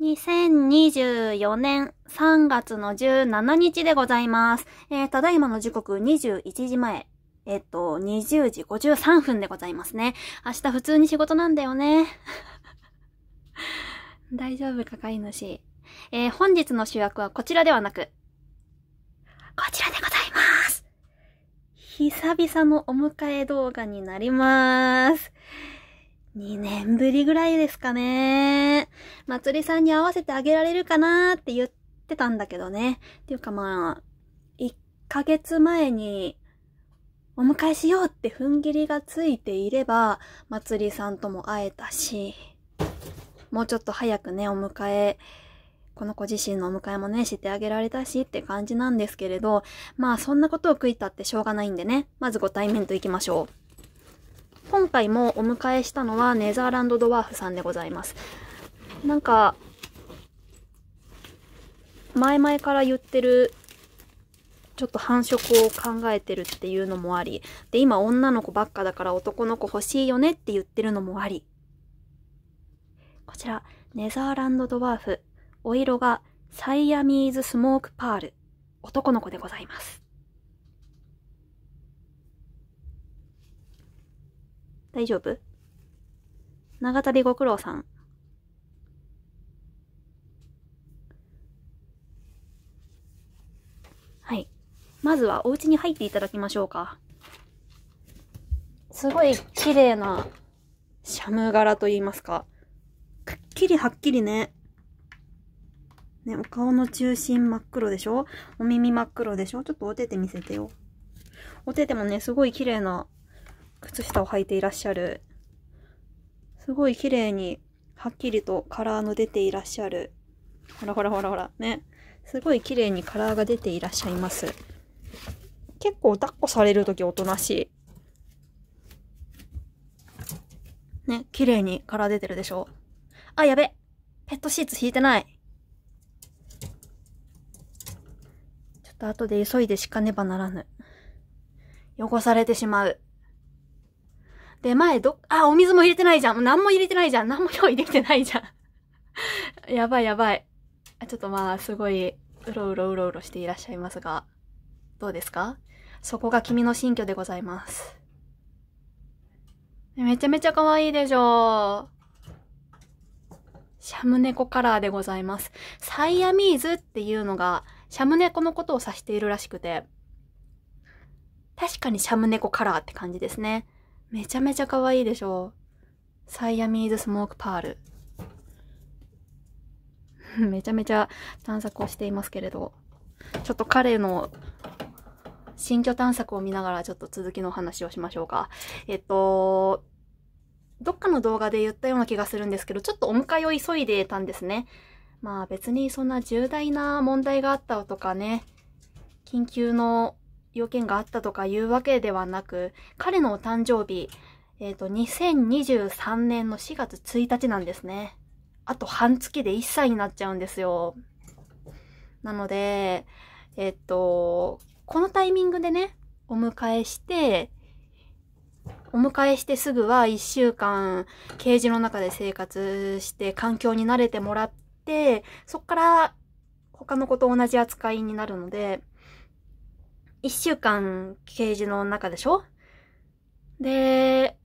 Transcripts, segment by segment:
2024年3月の17日でございます。えー、ただいまの時刻21時前。えっと、20時53分でございますね。明日普通に仕事なんだよね。大丈夫か、飼い主。えー、本日の主役はこちらではなく、こちらでございます。久々のお迎え動画になります。2年ぶりぐらいですかね。まつりさんに合わせてあげられるかなーって言ってたんだけどね。っていうかまあ、1ヶ月前にお迎えしようって踏ん切りがついていれば、まつりさんとも会えたし、もうちょっと早くね、お迎え、この子自身のお迎えもね、してあげられたしって感じなんですけれど、まあそんなことを悔いたってしょうがないんでね、まずご対面と行きましょう。今回もお迎えしたのはネザーランドドワーフさんでございます。なんか、前々から言ってるちょっと繁殖を考えてるっていうのもあり、で、今女の子ばっかだから男の子欲しいよねって言ってるのもあり。こちら、ネザーランドドワーフ。お色がサイアミーズスモークパール。男の子でございます。大丈夫長旅ご苦労さん。はい。まずはお家に入っていただきましょうか。すごい綺麗なシャム柄と言いますか。くっきりはっきりね。ね、お顔の中心真っ黒でしょお耳真っ黒でしょちょっとお手手見せてよ。お手手もね、すごい綺麗な靴下を履いていらっしゃる。すごい綺麗に、はっきりとカラーの出ていらっしゃる。ほらほらほらほら、ね。すごい綺麗にカラーが出ていらっしゃいます。結構抱っこされるときおとなしい。ね、綺麗にカラー出てるでしょあ、やべペットシーツ引いてないちょっと後で急いで敷かねばならぬ。汚されてしまう。で、前ど、あ、お水も入れてないじゃん。何も入れてないじゃん。何も用意できてないじゃん。やばいやばい。ちょっとまあ、すごい、うろうろうろうろしていらっしゃいますが、どうですかそこが君の新居でございます。めちゃめちゃ可愛いでしょシャム猫カラーでございます。サイアミーズっていうのが、シャム猫のことを指しているらしくて、確かにシャム猫カラーって感じですね。めちゃめちゃ可愛いでしょサイアミーズスモークパール めちゃめちゃ探索をしていますけれどちょっと彼の新居探索を見ながらちょっと続きの話をしましょうかえっとどっかの動画で言ったような気がするんですけど、ちょっとお迎えを急いでたんですね。まあ別にそんな重大な問題があったとかね、緊急の要件があったとかいうわけではなく、彼のお誕生日、えっ、ー、と、2023年の4月1日なんですね。あと半月で1歳になっちゃうんですよ。なので、えっと、このタイミングでね、お迎えして、お迎えしてすぐは1週間、ケージの中で生活して、環境に慣れてもらって、そっから他の子と同じ扱いになるので、一週間ケージの中でしょで、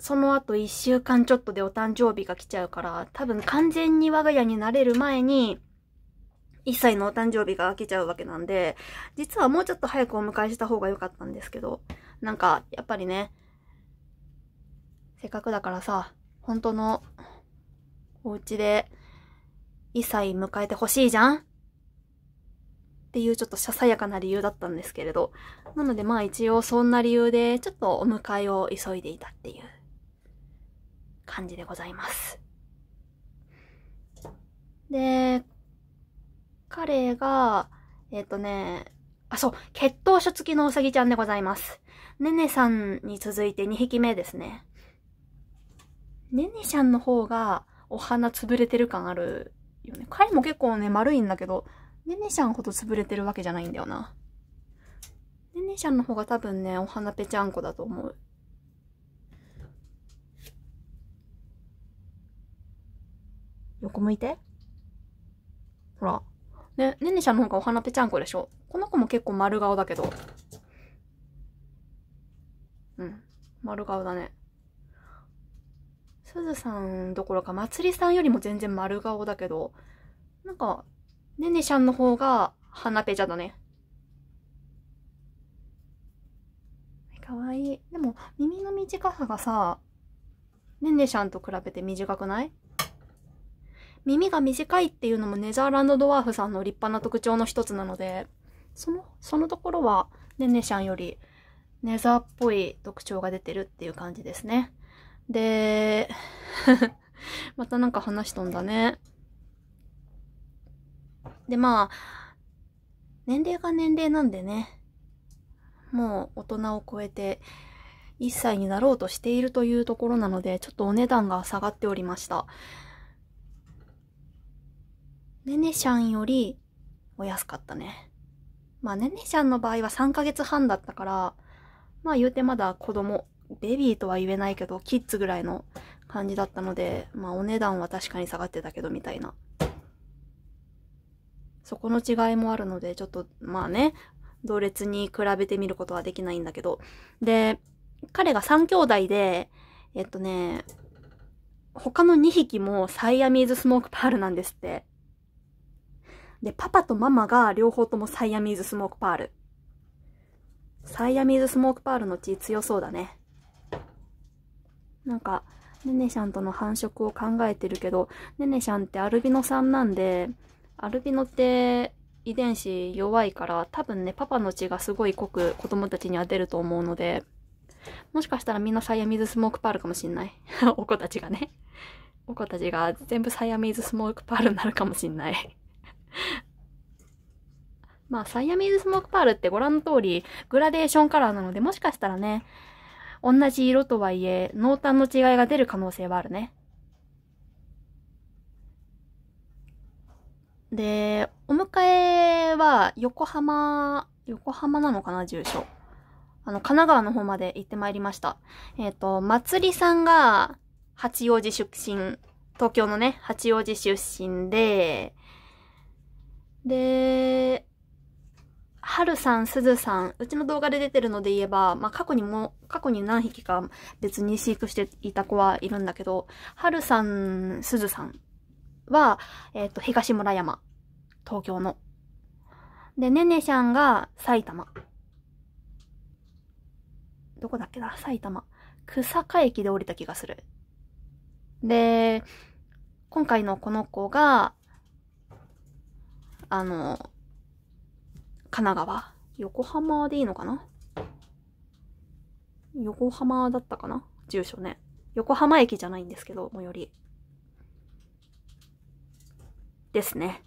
その後一週間ちょっとでお誕生日が来ちゃうから、多分完全に我が家になれる前に、一歳のお誕生日が来ちゃうわけなんで、実はもうちょっと早くお迎えした方が良かったんですけど、なんか、やっぱりね、せっかくだからさ、本当のお家で一歳迎えてほしいじゃんっていうちょっとささやかな理由だったんですけれど。なのでまあ一応そんな理由でちょっとお迎えを急いでいたっていう感じでございます。で、彼が、えっ、ー、とね、あ、そう、血統書付きのうさぎちゃんでございます。ねねさんに続いて2匹目ですね。ねねちゃんの方がお花潰れてる感あるよね。彼も結構ね、丸いんだけど、ねねちゃんほど潰れてるわけじゃないんだよな。ねねちゃんの方が多分ね、お花ぺちゃんこだと思う。横向いて。ほら。ね、ねねちゃんの方がお花ぺちゃんこでしょ。この子も結構丸顔だけど。うん。丸顔だね。すずさんどころか、まつりさんよりも全然丸顔だけど、なんか、ねねちゃんの方が、鼻ペチャだね。かわいい。でも、耳の短さがさ、ねねちゃんと比べて短くない耳が短いっていうのもネザーランドドワーフさんの立派な特徴の一つなので、その、そのところは、ねねちゃんより、ネザーっぽい特徴が出てるっていう感じですね。で、またなんか話飛んだね。で、まあ、年齢が年齢なんでね、もう大人を超えて1歳になろうとしているというところなので、ちょっとお値段が下がっておりました。ねねちゃんよりお安かったね。まあ、ねねちゃんの場合は3ヶ月半だったから、まあ言うてまだ子供、ベビーとは言えないけど、キッズぐらいの感じだったので、まあお値段は確かに下がってたけどみたいな。そこの違いもあるので、ちょっと、まあね、同列に比べてみることはできないんだけど。で、彼が3兄弟で、えっとね、他の2匹もサイアミーズスモークパールなんですって。で、パパとママが両方ともサイアミーズスモークパール。サイアミーズスモークパールの血強そうだね。なんか、ネネシャンとの繁殖を考えてるけど、ねねシャンってアルビノさんなんで、アルビノって遺伝子弱いから多分ねパパの血がすごい濃く子供たちには出ると思うのでもしかしたらみんなサイアミーズスモークパールかもしんない お子たちがねお子たちが全部サイアミーズスモークパールになるかもしんない まあサイアミーズスモークパールってご覧の通りグラデーションカラーなのでもしかしたらね同じ色とはいえ濃淡の違いが出る可能性はあるねで、お迎えは横浜、横浜なのかな、住所。あの、神奈川の方まで行ってまいりました。えっ、ー、と、まつりさんが八王子出身、東京のね、八王子出身で、で、はるさん、すずさん、うちの動画で出てるので言えば、まあ、過去にも、過去に何匹か別に飼育していた子はいるんだけど、はるさん、すずさんは、えっ、ー、と、東村山。東京の。で、ねねちゃんが埼玉。どこだっけな埼玉。久坂駅で降りた気がする。で、今回のこの子が、あの、神奈川。横浜でいいのかな横浜だったかな住所ね。横浜駅じゃないんですけど、最寄り。ですね。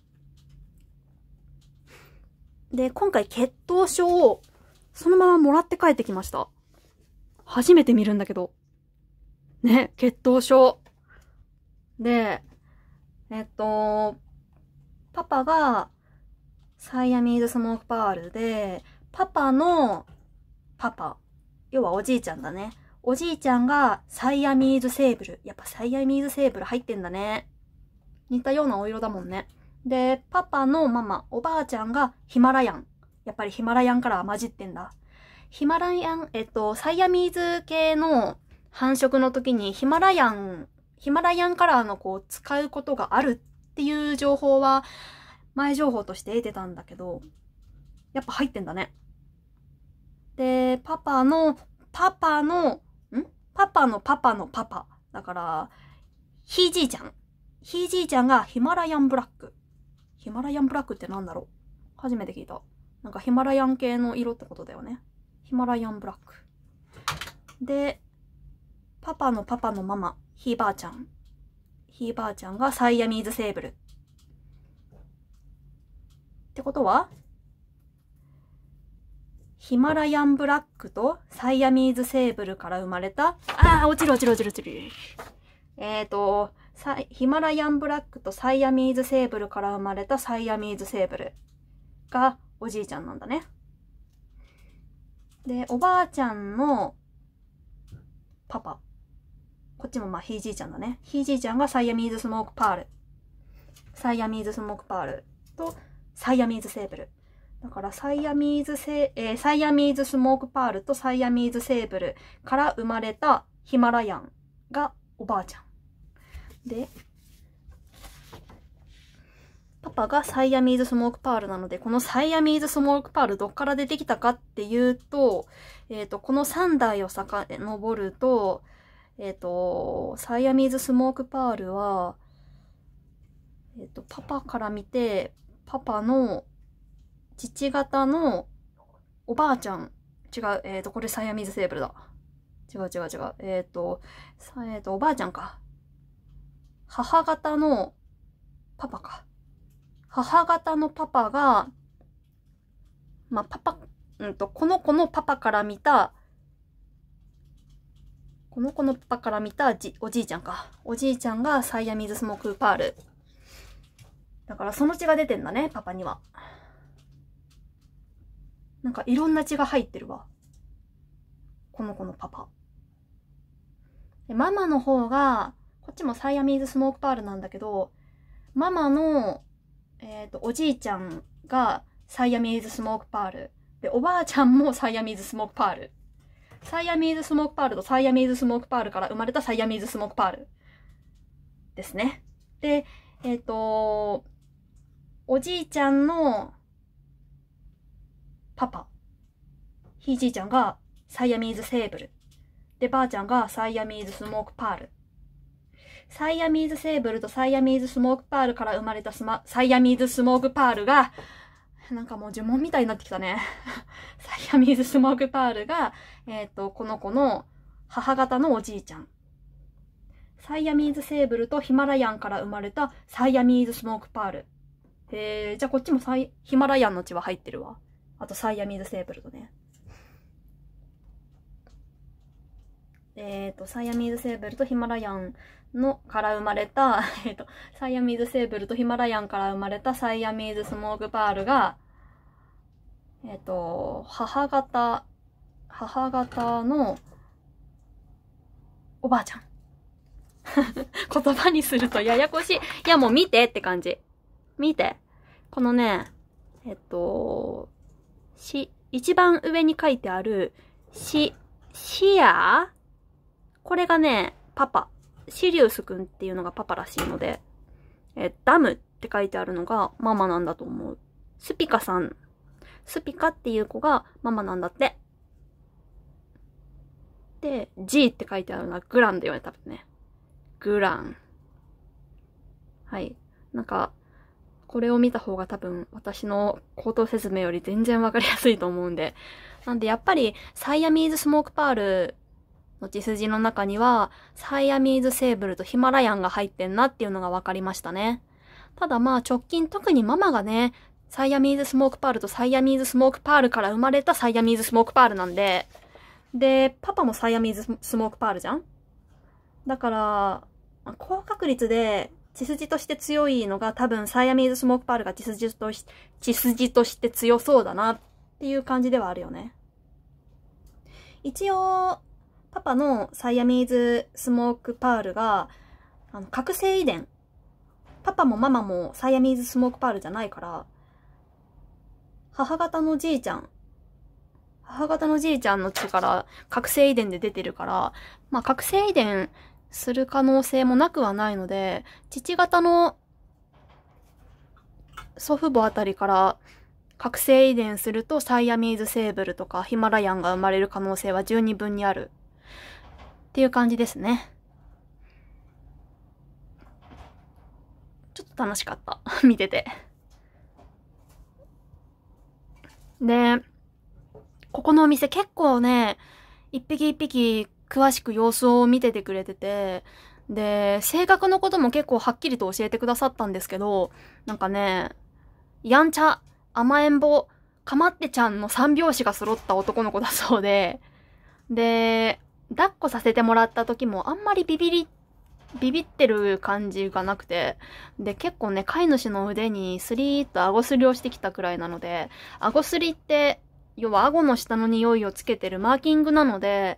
で、今回血糖症をそのままもらって帰ってきました。初めて見るんだけど。ね、血糖症。で、えっと、パパがサイアミーズスモークパールで、パパのパパ、要はおじいちゃんだね。おじいちゃんがサイアミーズセーブル。やっぱサイアミーズセーブル入ってんだね。似たようなお色だもんね。で、パパのママ、おばあちゃんがヒマラヤン。やっぱりヒマラヤンから混じってんだ。ヒマラヤン、えっと、サイアミーズ系の繁殖の時にヒマラヤン、ヒマラヤンカラーのこう使うことがあるっていう情報は前情報として得てたんだけど、やっぱ入ってんだね。で、パパの、パパの、んパパのパパのパパ。だから、ひいじいちゃん。ひいじいちゃんがヒマラヤンブラック。ヒマラヤンブラックってなんだろう初めて聞いた。なんかヒマラヤン系の色ってことだよね。ヒマラヤンブラック。で、パパのパパのママ、ひいばあちゃん。ひいばあちゃんがサイアミーズセーブル。ってことはヒマラヤンブラックとサイアミーズセーブルから生まれた、ああ、落ちる落ちる落ちる落ちる。えっ、ー、と、ヒマラヤンブラックとサイアミーズセーブルから生まれたサイアミーズセーブルがおじいちゃんなんだね。で、おばあちゃんのパパ。こっちもまあひいじいちゃんだね。ひいじいちゃんがサイアミーズスモークパール。サイアミーズスモークパールとサイアミーズセーブル。だからサイアミーズセ、えー、サイアミーズスモークパールとサイアミーズセーブルから生まれたヒマラヤンがおばあちゃん。でパパがサイアミーズスモークパールなので、このサイアミーズスモークパールどっから出てきたかっていうと、えっ、ー、と、この3台を登ると、えっ、ー、と、サイアミーズスモークパールは、えっ、ー、と、パパから見て、パパの父方のおばあちゃん。違う、えっ、と、これサイアミーズセーブルだ。違う違う違う。えっ、と、えっ、と、おばあちゃんか。母方のパパか。母方のパパが、まあ、パパ、うんと、この子のパパから見た、この子のパパから見たじおじいちゃんか。おじいちゃんがサイヤミズスモークパール。だからその血が出てんだね、パパには。なんかいろんな血が入ってるわ。この子のパパ。でママの方が、っちもサイアミーズスモークパールなんだけど、ママの、えっ、ー、と、おじいちゃんがサイアミーズスモークパール。で、おばあちゃんもサイアミーズスモークパール。サイアミーズスモークパールとサイアミーズスモークパールから生まれたサイアミーズスモークパール。ですね。で、えっ、ー、と、おじいちゃんのパパ。ひいじいちゃんがサイアミーズセーブル。で、ばあちゃんがサイアミーズスモークパール。サイアミーズセーブルとサイアミーズスモークパールから生まれたスマ、サイアミーズスモークパールが、なんかもう呪文みたいになってきたね。サイアミーズスモークパールが、えっ、ー、と、この子の母方のおじいちゃん。サイアミーズセーブルとヒマラヤンから生まれたサイアミーズスモークパール。へえ、じゃあこっちもサイ、ヒマラヤンの血は入ってるわ。あとサイアミーズセーブルとね。えっ、ー、と、サイアミーズセーブルとヒマラヤンのから生まれた、えっと、サイアミーズセーブルとヒマラヤンから生まれたサイアミーズスモークパールが、えっと、母方、母方のおばあちゃん。言葉にするとややこしい。いやもう見てって感じ。見て。このね、えっと、し、一番上に書いてある、し、シアこれがね、パパ。シリウスくんっていうのがパパらしいので、えー、ダムって書いてあるのがママなんだと思う。スピカさん。スピカっていう子がママなんだって。で、G って書いてあるのはグランだよね、多分ね。グラン。はい。なんか、これを見た方が多分私の口頭説明より全然わかりやすいと思うんで。なんでやっぱりサイアミーズスモークパールの血筋の中には、サイアミーズセーブルとヒマラヤンが入ってんなっていうのが分かりましたね。ただまあ直近特にママがね、サイアミーズスモークパールとサイアミーズスモークパールから生まれたサイアミーズスモークパールなんで、で、パパもサイアミーズスモークパールじゃんだから、高確率で血筋として強いのが多分サイアミーズスモークパールが血筋とし血筋として強そうだなっていう感じではあるよね。一応、パパのサイアミーズスモークパールが、あの、覚醒遺伝。パパもママもサイアミーズスモークパールじゃないから、母方のじいちゃん、母方のじいちゃんの血から覚醒遺伝で出てるから、まあ覚醒遺伝する可能性もなくはないので、父方の祖父母あたりから覚醒遺伝するとサイアミーズセーブルとかヒマラヤンが生まれる可能性は十二分にある。っていう感じですね。ちょっと楽しかった。見てて。で、ここのお店結構ね、一匹一匹詳しく様子を見ててくれてて、で、性格のことも結構はっきりと教えてくださったんですけど、なんかね、やんちゃ、甘えん坊、かまってちゃんの三拍子が揃った男の子だそうで、で、抱っこさせてもらった時もあんまりビビり、ビビってる感じがなくて、で、結構ね、飼い主の腕にスリーっと顎すりをしてきたくらいなので、顎すりって、要は顎の下の匂いをつけてるマーキングなので、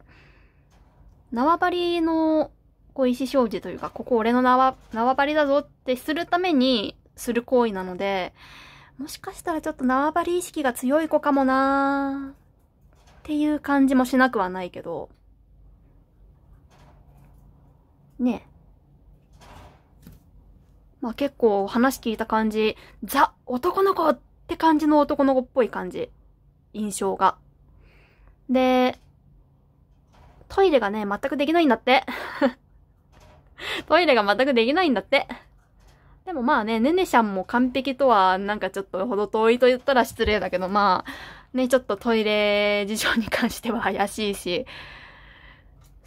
縄張りのこう意思表示というか、ここ俺の縄縄張りだぞってするためにする行為なので、もしかしたらちょっと縄張り意識が強い子かもなーっていう感じもしなくはないけど、ね。まあ結構話聞いた感じ、ザ男の子って感じの男の子っぽい感じ。印象が。で、トイレがね、全くできないんだって。トイレが全くできないんだって。でもまあね、ねねちゃんも完璧とは、なんかちょっとほど遠いと言ったら失礼だけど、まあ、ね、ちょっとトイレ事情に関しては怪しいし、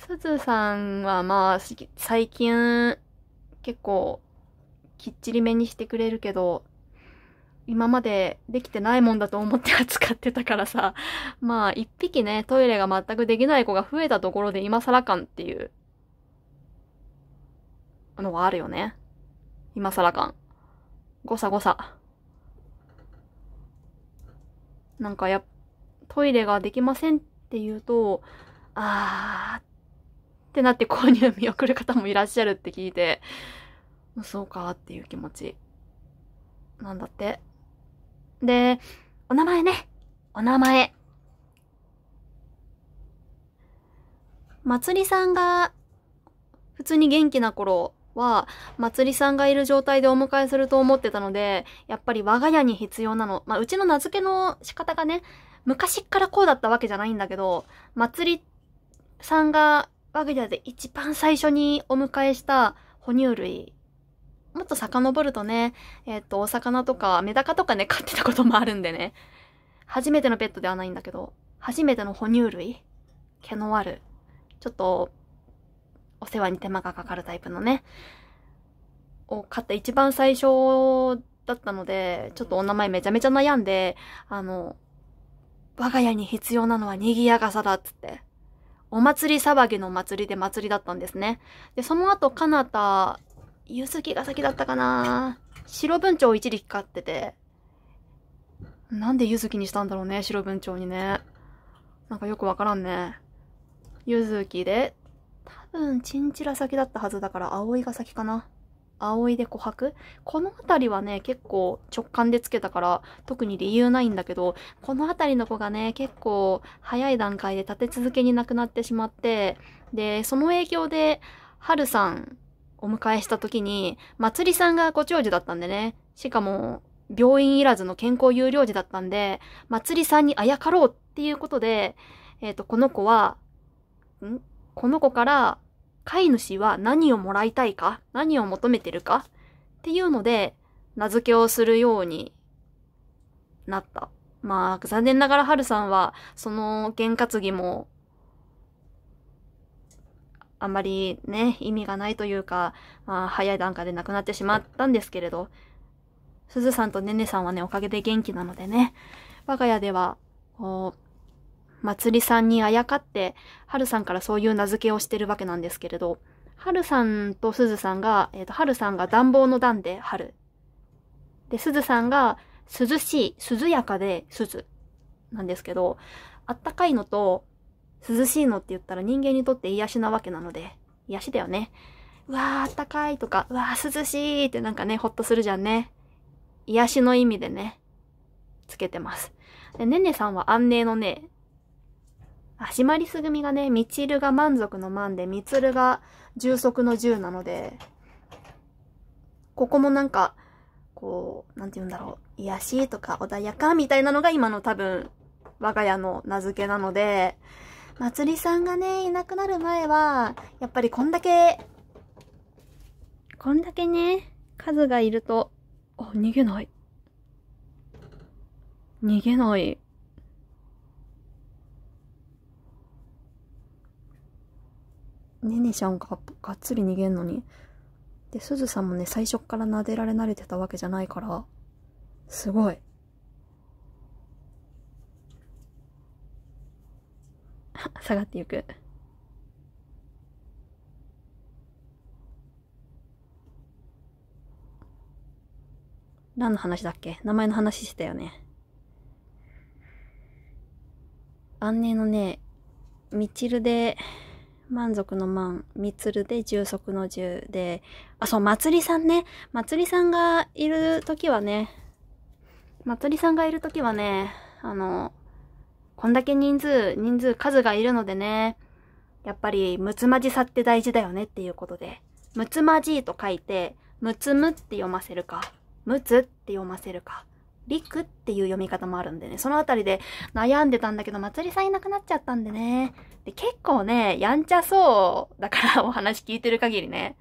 すずさんはまあ、最近、結構、きっちりめにしてくれるけど、今までできてないもんだと思って扱ってたからさ、まあ、一匹ね、トイレが全くできない子が増えたところで今更感っていう、のはあるよね。今更感。ごさごさ。なんかや、トイレができませんって言うと、あーっってなって 購入見送る方もいらっしゃるって聞いて、そうかっていう気持ち。なんだって。で、お名前ね。お名前。まつりさんが、普通に元気な頃は、まつりさんがいる状態でお迎えすると思ってたので、やっぱり我が家に必要なの。まあ、うちの名付けの仕方がね、昔っからこうだったわけじゃないんだけど、まつりさんが我が家で一番最初にお迎えした哺乳類もっと遡るとね、えっ、ー、と、お魚とか、メダカとかね、飼ってたこともあるんでね。初めてのペットではないんだけど、初めての哺乳類毛のある。ちょっと、お世話に手間がかかるタイプのね。を飼った一番最初だったので、ちょっとお名前めちゃめちゃ悩んで、あの、我が家に必要なのは賑やかさだっつって。お祭り騒ぎの祭りで祭りだったんですね。で、その後、かなた、ゆずきが先だったかな白文鳥を一力飼ってて、なんでゆずきにしたんだろうね、白文鳥にね。なんかよくわからんね。ゆずきで、多分、チンチラ先だったはずだから、葵が先かな。葵で琥珀この辺りはね、結構直感でつけたから、特に理由ないんだけど、この辺りの子がね、結構早い段階で立て続けに亡くなってしまって、で、その影響で、春さんお迎えした時に、まつりさんがご長寿だったんでね、しかも、病院いらずの健康有料児だったんで、まつりさんにあやかろうっていうことで、えっ、ー、と、この子は、んこの子から飼い主は何をもらいたいか、何を求めてるかっていうので、名付けをするようになった。まあ、残念ながら春さんは、その験担ぎも、あんまりね、意味がないというか、まあ、早い段階で亡くなってしまったんですけれど、すずさんとねねさんはね、おかげで元気なのでね、我が家では、こう、まつりさんにあやかって、はるさんからそういう名付けをしてるわけなんですけれど、はるさんとすずさんが、えっ、ー、と、はるさんが暖房の段で春。で、すずさんが涼しい、涼やかでず。なんですけど、あったかいのと涼しいのって言ったら人間にとって癒しなわけなので、癒しだよね。うわーあったかいとか、うわー涼しいってなんかね、ほっとするじゃんね。癒しの意味でね、つけてます。で、ねねさんは安寧のね、あ、シマリス組がね、みちるが満足の満で、みつるが充足の銃なので、ここもなんか、こう、なんて言うんだろう、癒しいとか穏やかみたいなのが今の多分、我が家の名付けなので、まつりさんがね、いなくなる前は、やっぱりこんだけ、こんだけね、数がいると、あ、逃げない。逃げない。ねねちゃんががっつり逃げんのにですずさんもね最初から撫でられ慣れてたわけじゃないからすごい 下がっていく何の話だっけ名前の話してたよね安寧のねみちるで満足の満、みつるで充足の充で、あ、そう、まつりさんね。まつりさんがいるときはね、まつりさんがいるときはね、あの、こんだけ人数、人数、数がいるのでね、やっぱり、むつまじさって大事だよねっていうことで、むつまじいと書いて、むつむって読ませるか、むつって読ませるか、りくっていう読み方もあるんでね、そのあたりで悩んでたんだけど、まつりさんいなくなっちゃったんでね、で結構ね、やんちゃそうだからお話聞いてる限りね。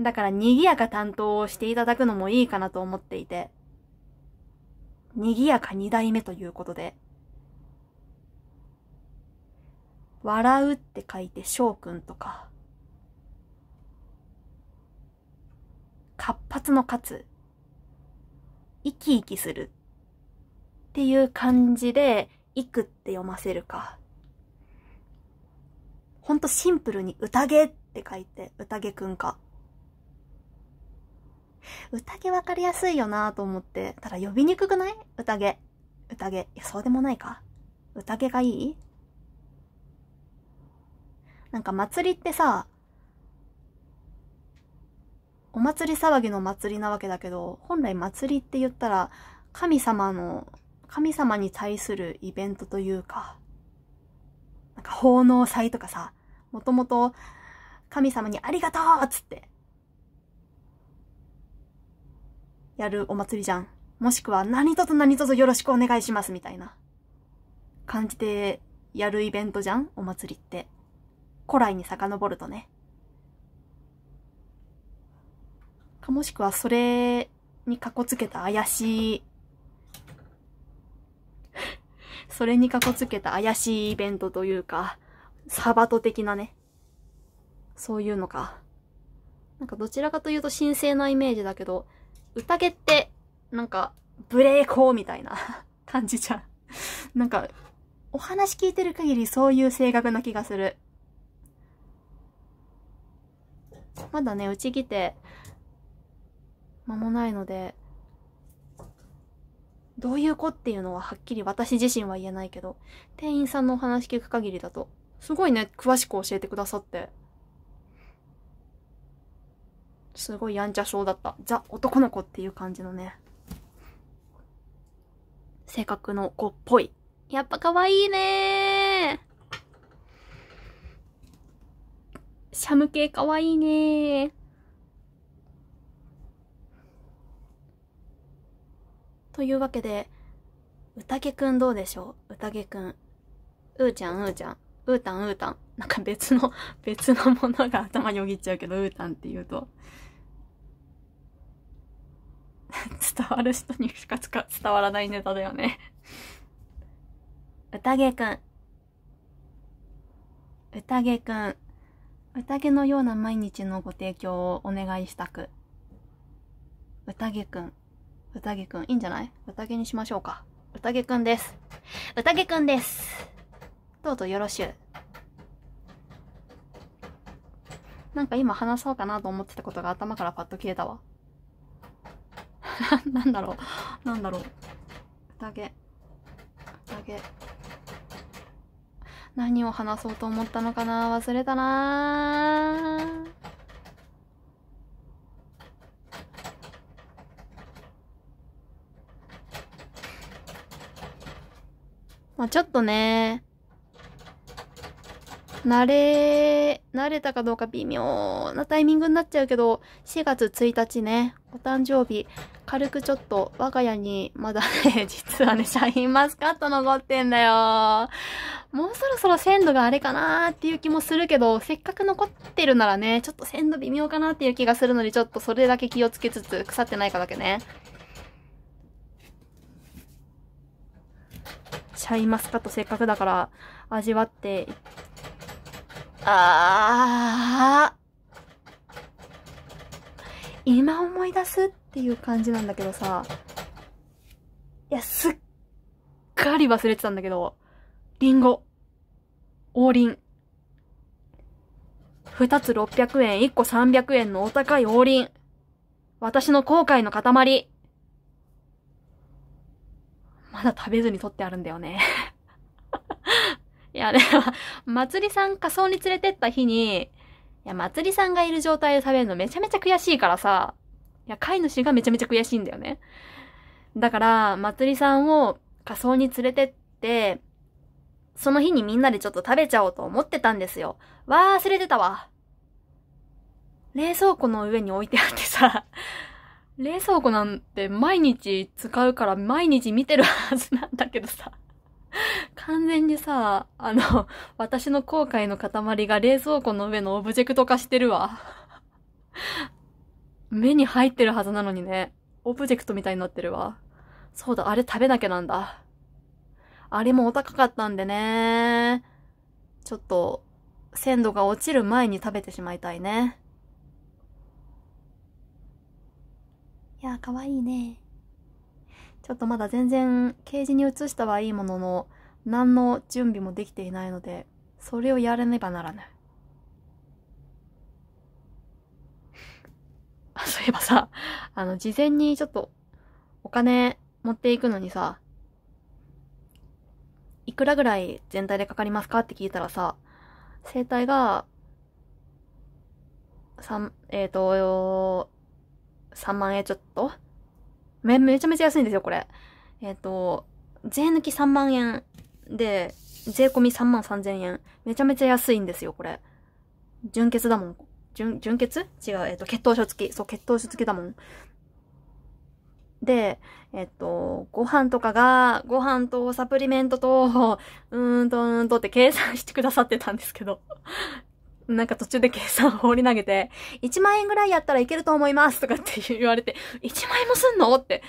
だから賑やか担当をしていただくのもいいかなと思っていて。賑やか二代目ということで。笑うって書いて翔くんとか。活発のつ、生き生きする。っていう感じで、いくって読ませるか。ほんとシンプルに宴って書いて、宴くんか。宴わかりやすいよなと思って。ただ呼びにくくない宴。宴。いや、そうでもないか。宴がいいなんか祭りってさ、お祭り騒ぎの祭りなわけだけど、本来祭りって言ったら、神様の、神様に対するイベントというか、なんか奉納祭とかさ、もともと神様にありがとうっつって、やるお祭りじゃん。もしくは何卒何卒よろしくお願いしますみたいな感じでやるイベントじゃんお祭りって。古来に遡るとね。かもしくはそれにかこつけた怪しいそれにかこつけた怪しいイベントというか、サバト的なね。そういうのか。なんかどちらかというと神聖なイメージだけど、宴って、なんか、無礼講みたいな 感じじゃんなんか、お話聞いてる限りそういう性格な気がする。まだね、うち来て、間もないので、どういう子っていうのははっきり私自身は言えないけど、店員さんのお話聞く限りだと、すごいね、詳しく教えてくださって。すごいやんちゃ症だった。ザ、男の子っていう感じのね。性格の子っぽい。やっぱ可愛いねシャム系可愛いねというわけで、うたけくんどうでしょううたけくん。うーちゃん、うーちゃん。うーたん、うーたん。なんか別の、別のものが頭によぎっちゃうけど、うーたんって言うと。伝わる人にしか伝わらないネタだよねうたげくん。うたげくん。うたげのような毎日のご提供をお願いしたく。うたげくん。うたげくん、いいんじゃないうたげにしましょうか。うたげくんです。うたげくんです。どうぞよろしゅう。なんか今話そうかなと思ってたことが頭からパッと消えたわ。なんだろう。なんだろう。うたげ。うたげ。何を話そうと思ったのかな忘れたなぁ。まあ、ちょっとね、慣れ、慣れたかどうか微妙なタイミングになっちゃうけど、4月1日ね、お誕生日、軽くちょっと我が家にまだね、実はね、シャインマスカット残ってんだよ。もうそろそろ鮮度があれかなーっていう気もするけど、せっかく残ってるならね、ちょっと鮮度微妙かなっていう気がするので、ちょっとそれだけ気をつけつつ、腐ってないかだけね。ちゃいますかとせっかくだから味わって。ああ。今思い出すっていう感じなんだけどさ。いや、すっかり忘れてたんだけど。リンゴ。王林。二つ600円、一個300円のお高い王林。私の後悔の塊。まだ食べずに取ってあるんだよね いや、でも、まつりさん仮装に連れてった日に、いや、まつりさんがいる状態で食べるのめちゃめちゃ悔しいからさ、いや、飼い主がめちゃめちゃ悔しいんだよね。だから、まつりさんを仮装に連れてって、その日にみんなでちょっと食べちゃおうと思ってたんですよ。わー、忘れてたわ。冷蔵庫の上に置いてあってさ、冷蔵庫なんて毎日使うから毎日見てるはずなんだけどさ。完全にさ、あの、私の後悔の塊が冷蔵庫の上のオブジェクト化してるわ。目に入ってるはずなのにね、オブジェクトみたいになってるわ。そうだ、あれ食べなきゃなんだ。あれもお高かったんでね。ちょっと、鮮度が落ちる前に食べてしまいたいね。やー、かわいいね。ちょっとまだ全然、ケージに移したはいいものの、何の準備もできていないので、それをやらねばならない。そういえばさ、あの、事前にちょっと、お金持っていくのにさ、いくらぐらい全体でかかりますかって聞いたらさ、生体が、三、えっ、ー、と、3万円ちょっとめ、めちゃめちゃ安いんですよ、これ。えっ、ー、と、税抜き3万円で、税込み3万3千円。めちゃめちゃ安いんですよ、これ。純血だもん。純、純血違う、えっ、ー、と、血糖書付き。そう、血糖書付きだもん。で、えっと、ご飯とかが、ご飯とサプリメントと、うーんと、うーんとって計算してくださってたんですけど、なんか途中で計算放り投げて、1万円ぐらいやったらいけると思いますとかって言われて、1万円もすんのって、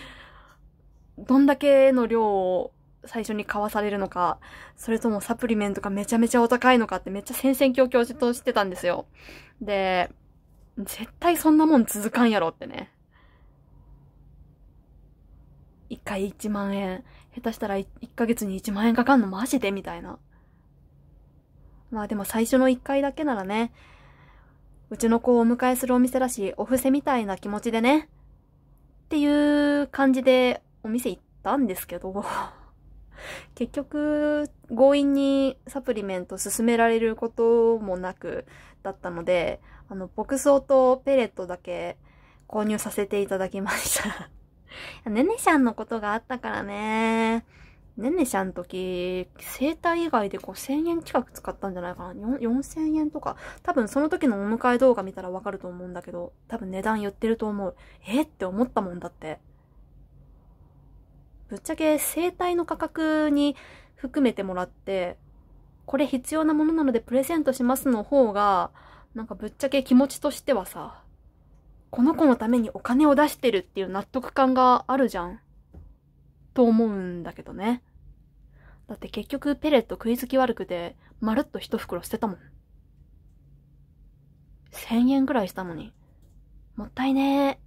どんだけの量を最初に買わされるのか、それともサプリメントがめちゃめちゃお高いのかってめっちゃ戦々恐々としてたんですよ。で、絶対そんなもん続かんやろってね。一回1万円。下手したら1ヶ月に1万円かかんのマジでみたいな。まあでも最初の1回だけならね、うちの子をお迎えするお店だし、お布施みたいな気持ちでね、っていう感じでお店行ったんですけど、結局、強引にサプリメント進められることもなくだったので、あの、牧草とペレットだけ購入させていただきました ねねちゃんのことがあったからね。ねねちゃん時、生体以外で5000円近く使ったんじゃないかな。4000円とか。多分その時のお迎え動画見たらわかると思うんだけど、多分値段言ってると思う。えって思ったもんだって。ぶっちゃけ生体の価格に含めてもらって、これ必要なものなのでプレゼントしますの方が、なんかぶっちゃけ気持ちとしてはさ、この子のためにお金を出してるっていう納得感があるじゃん。と思うんだけどね。だって結局ペレット食いつき悪くて、まるっと一袋捨てたもん。千円ぐらいしたのに。もったいね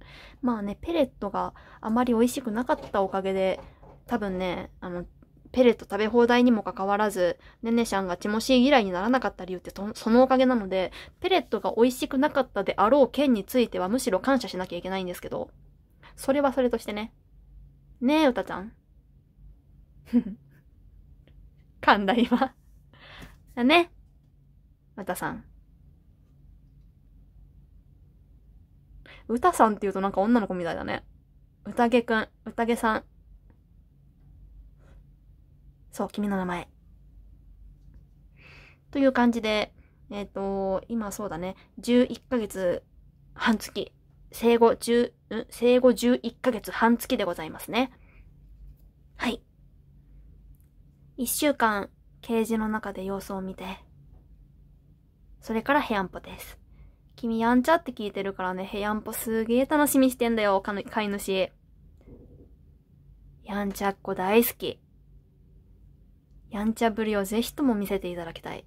ー。まあね、ペレットがあまり美味しくなかったおかげで、多分ね、あの、ペレット食べ放題にもかかわらず、ねねちゃんが血もしい嫌いにならなかった理由ってそのおかげなので、ペレットが美味しくなかったであろう件についてはむしろ感謝しなきゃいけないんですけど。それはそれとしてね。ねえ、うたちゃん。噛んだ今。だね。うたさん。うたさんって言うとなんか女の子みたいだね。うたげくん、うたげさん。そう、君の名前。という感じで、えっ、ー、と、今そうだね、11ヶ月半月、生後10、ん生後11ヶ月半月でございますね。はい。1週間、ケージの中で様子を見て、それからヘアンポです。君やんちゃって聞いてるからね、ヘアンポすげえ楽しみしてんだよ、飼い主。やんちゃっ子大好き。やんちゃぶりをぜひとも見せていただきたい。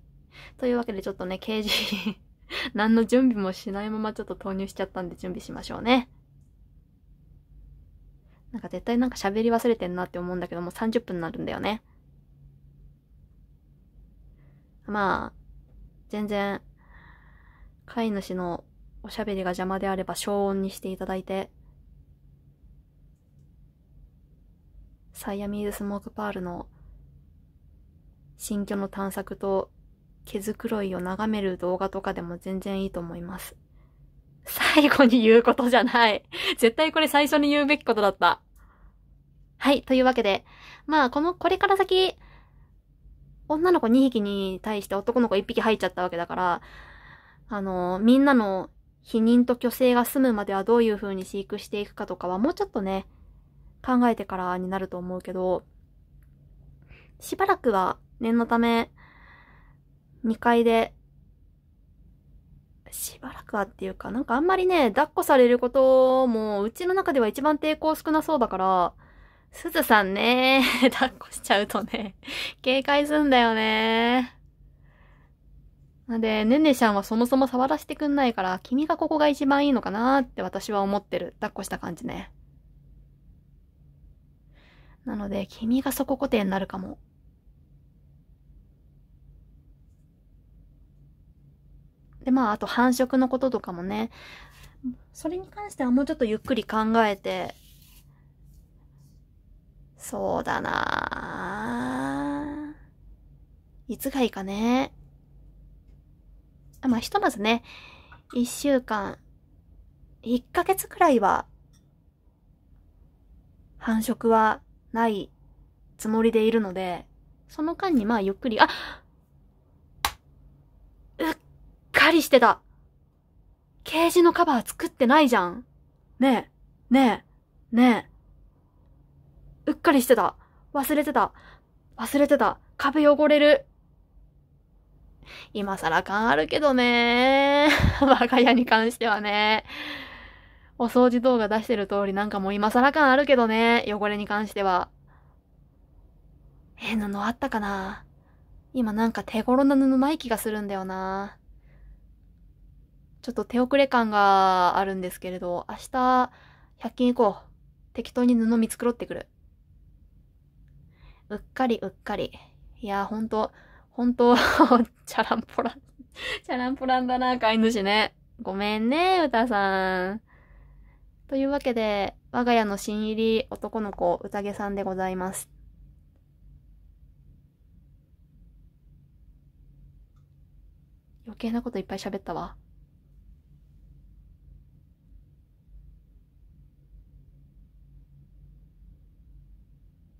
というわけでちょっとね、ケージ 何の準備もしないままちょっと投入しちゃったんで準備しましょうね。なんか絶対なんか喋り忘れてんなって思うんだけど、もう30分になるんだよね。まあ、全然、飼い主のおしゃべりが邪魔であれば消音にしていただいて、サイアミーズスモークパールの新居の探索と毛づくろいを眺める動画とかでも全然いいと思います。最後に言うことじゃない。絶対これ最初に言うべきことだった。はい、というわけで、まあ、この、これから先、女の子2匹に対して男の子1匹入っちゃったわけだから、あの、みんなの避妊と虚勢が済むまではどういう風に飼育していくかとかはもうちょっとね、考えてからになると思うけど、しばらくは念のため、2階で、しばらくはっていうか、なんかあんまりね、抱っこされることも、うちの中では一番抵抗少なそうだから、すずさんね、抱っこしちゃうとね、警戒すんだよね。なんで、ねねちゃんはそもそも触らせてくんないから、君がここが一番いいのかなって私は思ってる。抱っこした感じね。なので、君がそこ固定になるかも。で、まあ、あと繁殖のこととかもね、それに関してはもうちょっとゆっくり考えて、そうだないつがいいかね。あまあ、ひとまずね、一週間、一ヶ月くらいは、繁殖はないつもりでいるので、その間にまあゆっくり、あうっかりしてたケージのカバー作ってないじゃんねえ、ねえ、ねえ。かりしてた。忘れてた。忘れてた。壁汚れる。今更感あるけどね。我が家に関してはね。お掃除動画出してる通りなんかもう今更感あるけどね。汚れに関しては。え、布あったかな今なんか手頃な布ない気がするんだよな。ちょっと手遅れ感があるんですけれど、明日、100均行こう。適当に布見繕ってくる。うっかりうっかり。いやー、ほんと、ほんと、チャランポラン、チャランポランだな、飼い主ね。ごめんね、うたさん。というわけで、我が家の新入り男の子、うたげさんでございます。余計なこといっぱい喋ったわ。